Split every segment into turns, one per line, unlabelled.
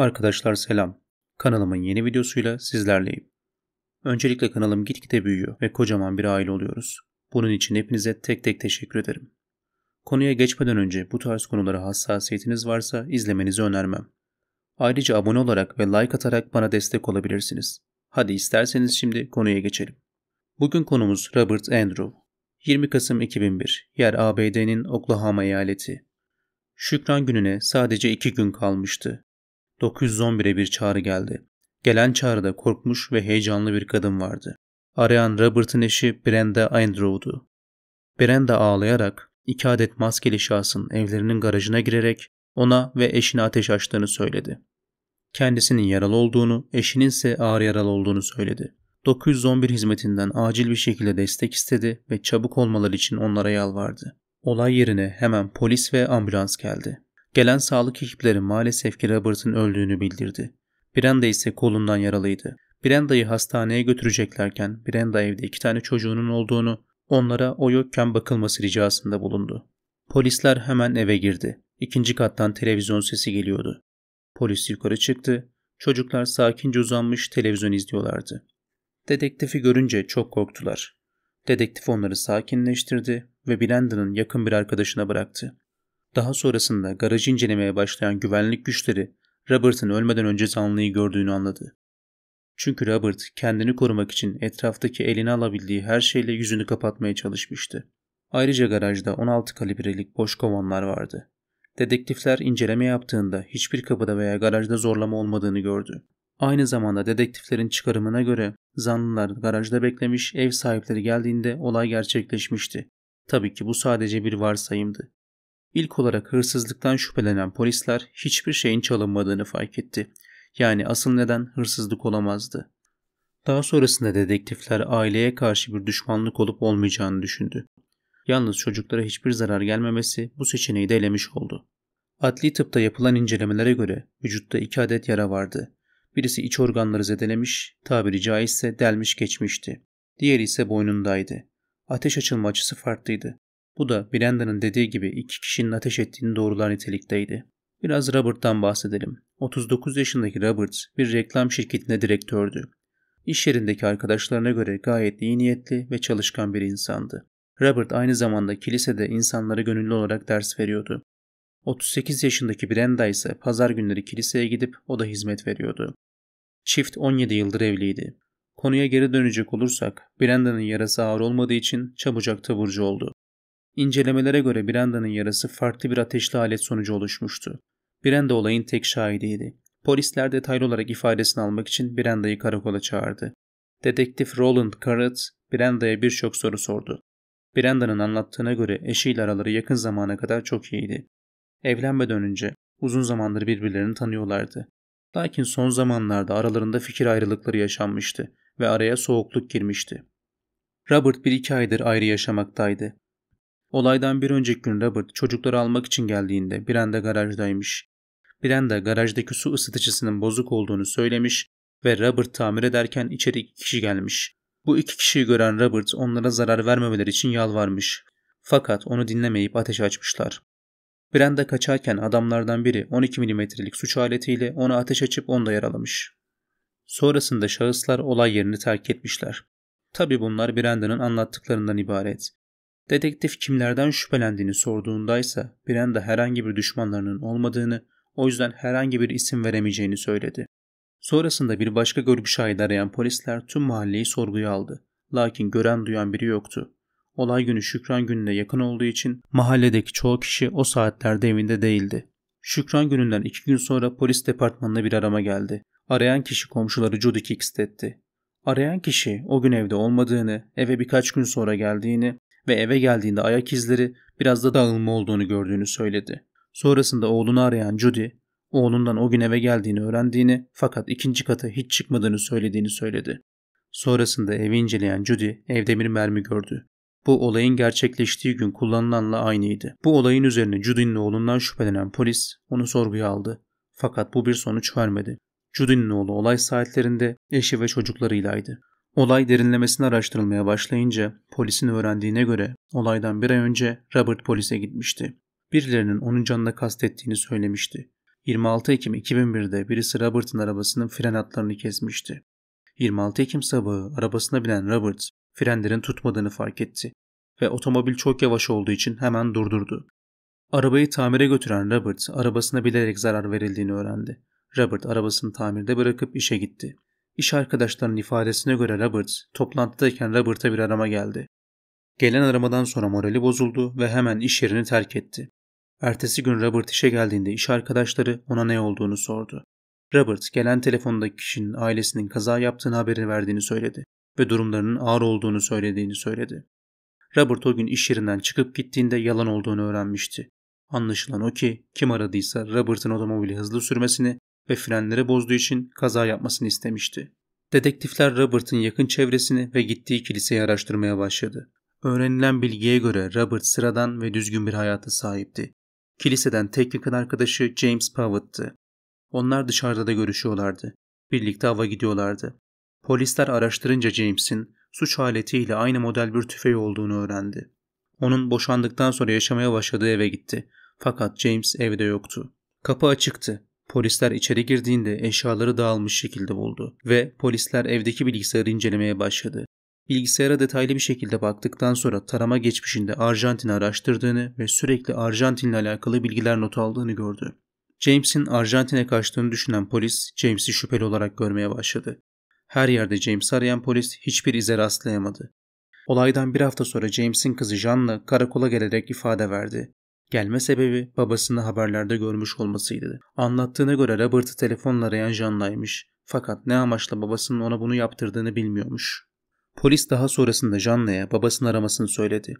Arkadaşlar selam. Kanalımın yeni videosuyla sizlerleyim. Öncelikle kanalım gitgide büyüyor ve kocaman bir aile oluyoruz. Bunun için hepinize tek tek teşekkür ederim. Konuya geçmeden önce bu tarz konulara hassasiyetiniz varsa izlemenizi önermem. Ayrıca abone olarak ve like atarak bana destek olabilirsiniz. Hadi isterseniz şimdi konuya geçelim. Bugün konumuz Robert Andrew. 20 Kasım 2001, yer ABD'nin Oklahoma eyaleti. Şükran gününe sadece 2 gün kalmıştı 911'e bir çağrı geldi. Gelen çağrıda korkmuş ve heyecanlı bir kadın vardı. Arayan Robert'ın eşi Brenda Andrew'du. Brenda ağlayarak iki adet maskeli şahsın evlerinin garajına girerek ona ve eşine ateş açtığını söyledi. Kendisinin yaralı olduğunu, eşinin ise ağır yaralı olduğunu söyledi. 911 hizmetinden acil bir şekilde destek istedi ve çabuk olmaları için onlara yalvardı. Olay yerine hemen polis ve ambulans geldi. Gelen sağlık ekipleri maalesef ki Robert'ın öldüğünü bildirdi. Brenda ise kolundan yaralıydı. Brenda'yı hastaneye götüreceklerken Brenda evde iki tane çocuğunun olduğunu, onlara o yokken bakılması ricasında bulundu. Polisler hemen eve girdi. İkinci kattan televizyon sesi geliyordu. Polis yukarı çıktı. Çocuklar sakince uzanmış televizyon izliyorlardı. Dedektifi görünce çok korktular. Dedektif onları sakinleştirdi ve Brenda'nın yakın bir arkadaşına bıraktı. Daha sonrasında garajı incelemeye başlayan güvenlik güçleri Robert'ın ölmeden önce zanlıyı gördüğünü anladı. Çünkü Robert kendini korumak için etraftaki eline alabildiği her şeyle yüzünü kapatmaya çalışmıştı. Ayrıca garajda 16 kalibrelik boş kovanlar vardı. Dedektifler inceleme yaptığında hiçbir kapıda veya garajda zorlama olmadığını gördü. Aynı zamanda dedektiflerin çıkarımına göre zanlılar garajda beklemiş, ev sahipleri geldiğinde olay gerçekleşmişti. Tabii ki bu sadece bir varsayımdı. İlk olarak hırsızlıktan şüphelenen polisler hiçbir şeyin çalınmadığını fark etti. Yani asıl neden hırsızlık olamazdı. Daha sonrasında dedektifler aileye karşı bir düşmanlık olup olmayacağını düşündü. Yalnız çocuklara hiçbir zarar gelmemesi bu seçeneği de elemiş oldu. Adli tıpta yapılan incelemelere göre vücutta iki adet yara vardı. Birisi iç organları zedelemiş, tabiri caizse delmiş geçmişti. Diğeri ise boynundaydı. Ateş açılma açısı farklıydı. Bu da Brenda'nın dediği gibi iki kişinin ateş ettiğini doğrular nitelikteydi. Biraz Robert'tan bahsedelim. 39 yaşındaki Robert bir reklam şirketine direktördü. İş yerindeki arkadaşlarına göre gayet iyi niyetli ve çalışkan bir insandı. Robert aynı zamanda kilisede insanlara gönüllü olarak ders veriyordu. 38 yaşındaki Brenda ise pazar günleri kiliseye gidip o da hizmet veriyordu. Çift 17 yıldır evliydi. Konuya geri dönecek olursak, Brenda'nın yarası ağır olmadığı için çabucak taburcu oldu. İncelemelere göre Brenda'nın yarası farklı bir ateşli alet sonucu oluşmuştu. Brenda olayın tek şahidiydi. Polisler detaylı olarak ifadesini almak için Brenda'yı karakola çağırdı. Dedektif Roland Carrot, Brenda'ya birçok soru sordu. Brenda'nın anlattığına göre eşiyle araları yakın zamana kadar çok iyiydi. Evlenmeden önce uzun zamandır birbirlerini tanıyorlardı. Lakin son zamanlarda aralarında fikir ayrılıkları yaşanmıştı ve araya soğukluk girmişti. Robert bir iki aydır ayrı yaşamaktaydı. Olaydan bir önceki gün Robert çocukları almak için geldiğinde Brenda garajdaymış. Brenda garajdaki su ısıtıcısının bozuk olduğunu söylemiş ve Robert tamir ederken içeri iki kişi gelmiş. Bu iki kişiyi gören Robert onlara zarar vermemeleri için yalvarmış. Fakat onu dinlemeyip ateş açmışlar. Brenda kaçarken adamlardan biri 12 milimetrelik suç aletiyle ona ateş açıp onu da yaralamış. Sonrasında şahıslar olay yerini terk etmişler. Tabi bunlar Brenda'nın anlattıklarından ibaret. Dedektif kimlerden şüphelendiğini sorduğunda ise Brenda herhangi bir düşmanlarının olmadığını, o yüzden herhangi bir isim veremeyeceğini söyledi. Sonrasında bir başka görgü şahidi arayan polisler tüm mahalleyi sorguya aldı. Lakin gören duyan biri yoktu. Olay günü Şükran gününe yakın olduğu için mahalledeki çoğu kişi o saatlerde evinde değildi. Şükran gününden iki gün sonra polis departmanına bir arama geldi. Arayan kişi komşuları Judy Kicks'tetti. Arayan kişi o gün evde olmadığını, eve birkaç gün sonra geldiğini ve eve geldiğinde ayak izleri biraz da dağılma olduğunu gördüğünü söyledi. Sonrasında oğlunu arayan Judy, oğlundan o gün eve geldiğini öğrendiğini fakat ikinci kata hiç çıkmadığını söylediğini söyledi. Sonrasında evi inceleyen Judy evde bir mermi gördü. Bu olayın gerçekleştiği gün kullanılanla aynıydı. Bu olayın üzerine Judy'nin oğlundan şüphelenen polis onu sorguya aldı. Fakat bu bir sonuç vermedi. Judy'nin oğlu olay saatlerinde eşi ve çocuklarıylaydı. Olay derinlemesine araştırılmaya başlayınca polisin öğrendiğine göre olaydan bir ay önce Robert polise gitmişti. Birilerinin onun canına kastettiğini söylemişti. 26 Ekim 2001'de birisi Robert'ın arabasının fren hatlarını kesmişti. 26 Ekim sabahı arabasına binen Robert frenlerin tutmadığını fark etti ve otomobil çok yavaş olduğu için hemen durdurdu. Arabayı tamire götüren Robert arabasına bilerek zarar verildiğini öğrendi. Robert arabasını tamirde bırakıp işe gitti. İş arkadaşlarının ifadesine göre Robert, toplantıdayken Robert'a bir arama geldi. Gelen aramadan sonra morali bozuldu ve hemen iş yerini terk etti. Ertesi gün Robert işe geldiğinde iş arkadaşları ona ne olduğunu sordu. Robert, gelen telefondaki kişinin ailesinin kaza yaptığını haberini verdiğini söyledi ve durumlarının ağır olduğunu söylediğini söyledi. Robert o gün iş yerinden çıkıp gittiğinde yalan olduğunu öğrenmişti. Anlaşılan o ki kim aradıysa Robert'ın otomobili hızlı sürmesini ve frenleri bozduğu için kaza yapmasını istemişti. Dedektifler Robert'ın yakın çevresini ve gittiği kiliseyi araştırmaya başladı. Öğrenilen bilgiye göre Robert sıradan ve düzgün bir hayata sahipti. Kiliseden tek yakın arkadaşı James Pavett'tı. Onlar dışarıda da görüşüyorlardı. Birlikte hava gidiyorlardı. Polisler araştırınca James'in suç aletiyle aynı model bir tüfeği olduğunu öğrendi. Onun boşandıktan sonra yaşamaya başladığı eve gitti. Fakat James evde yoktu. Kapı açıktı Polisler içeri girdiğinde eşyaları dağılmış şekilde buldu ve polisler evdeki bilgisayarı incelemeye başladı. Bilgisayara detaylı bir şekilde baktıktan sonra tarama geçmişinde Arjantin'i araştırdığını ve sürekli Arjantin'le alakalı bilgiler not aldığını gördü. James'in Arjantin'e kaçtığını düşünen polis James'i şüpheli olarak görmeye başladı. Her yerde James'i arayan polis hiçbir ize rastlayamadı. Olaydan bir hafta sonra James'in kızı Jean'la karakola gelerek ifade verdi. Gelme sebebi babasını haberlerde görmüş olmasıydı. Anlattığına göre Robert'ı telefonla arayan Janna'ymış. Fakat ne amaçla babasının ona bunu yaptırdığını bilmiyormuş. Polis daha sonrasında Janna'ya babasını aramasını söyledi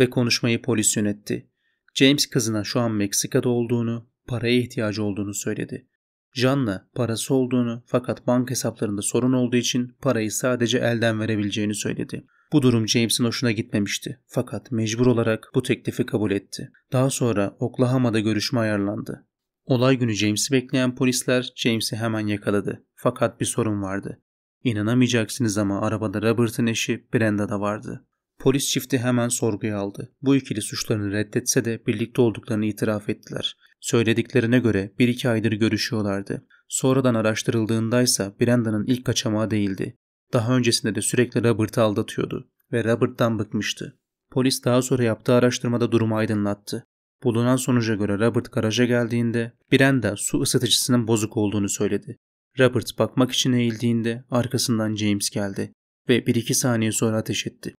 ve konuşmayı polis yönetti. James kızına şu an Meksika'da olduğunu, paraya ihtiyacı olduğunu söyledi. Janna parası olduğunu fakat bank hesaplarında sorun olduğu için parayı sadece elden verebileceğini söyledi. Bu durum James'in hoşuna gitmemişti fakat mecbur olarak bu teklifi kabul etti. Daha sonra Oklahoma'da görüşme ayarlandı. Olay günü James'i bekleyen polisler James'i hemen yakaladı. Fakat bir sorun vardı. İnanamayacaksınız ama arabada Robert'ın eşi Brenda da vardı. Polis çifti hemen sorguya aldı. Bu ikili suçlarını reddetse de birlikte olduklarını itiraf ettiler. Söylediklerine göre bir iki aydır görüşüyorlardı. Sonradan araştırıldığındaysa Brenda'nın ilk kaçamağı değildi. Daha öncesinde de sürekli Robert'ı aldatıyordu ve Robert'tan bıkmıştı. Polis daha sonra yaptığı araştırmada durumu aydınlattı. Bulunan sonuca göre Robert garaja geldiğinde Brenda su ısıtıcısının bozuk olduğunu söyledi. Robert bakmak için eğildiğinde arkasından James geldi ve 1-2 saniye sonra ateş etti.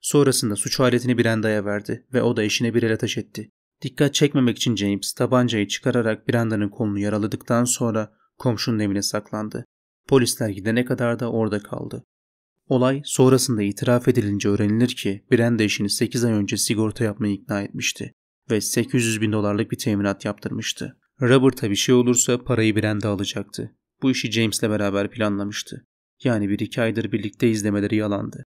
Sonrasında suç aletini Brenda'ya verdi ve o da eşine birer ateş etti. Dikkat çekmemek için James tabancayı çıkararak Brenda'nın kolunu yaraladıktan sonra komşunun evine saklandı Polisler gidene kadar da orada kaldı. Olay sonrasında itiraf edilince öğrenilir ki Brenda eşini 8 ay önce sigorta yapmayı ikna etmişti ve 800 bin dolarlık bir teminat yaptırmıştı. Robert'a bir şey olursa parayı Brenda alacaktı. Bu işi James'le beraber planlamıştı. Yani bir iki aydır birlikte izlemeleri yalandı.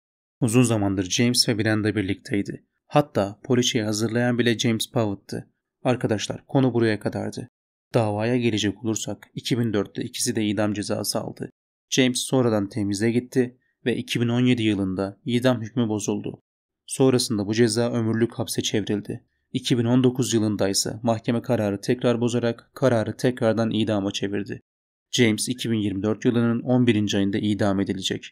Uzun zamandır James ve Brenda birlikteydi. Hatta poliçeyi hazırlayan bile James Pavett'tı. Arkadaşlar konu buraya kadardı. Davaya gelecek olursak 2004'te ikisi de idam cezası aldı. James sonradan temize gitti ve 2017 yılında idam hükmü bozuldu. Sonrasında bu ceza ömürlük hapse çevrildi. 2019 yılında ise mahkeme kararı tekrar bozarak kararı tekrardan idama çevirdi. James 2024 yılının 11. ayında idam edilecek.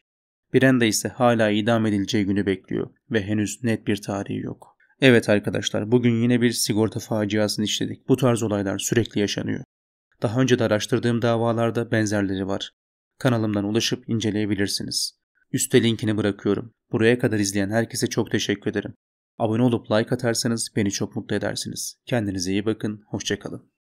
Brenda ise hala idam edileceği günü bekliyor ve henüz net bir tarihi yok. Evet arkadaşlar bugün yine bir sigorta faciasını işledik. Bu tarz olaylar sürekli yaşanıyor. Daha önce de araştırdığım davalarda benzerleri var. Kanalımdan ulaşıp inceleyebilirsiniz. Üste linkini bırakıyorum. Buraya kadar izleyen herkese çok teşekkür ederim. Abone olup like atarsanız beni çok mutlu edersiniz. Kendinize iyi bakın, hoşçakalın.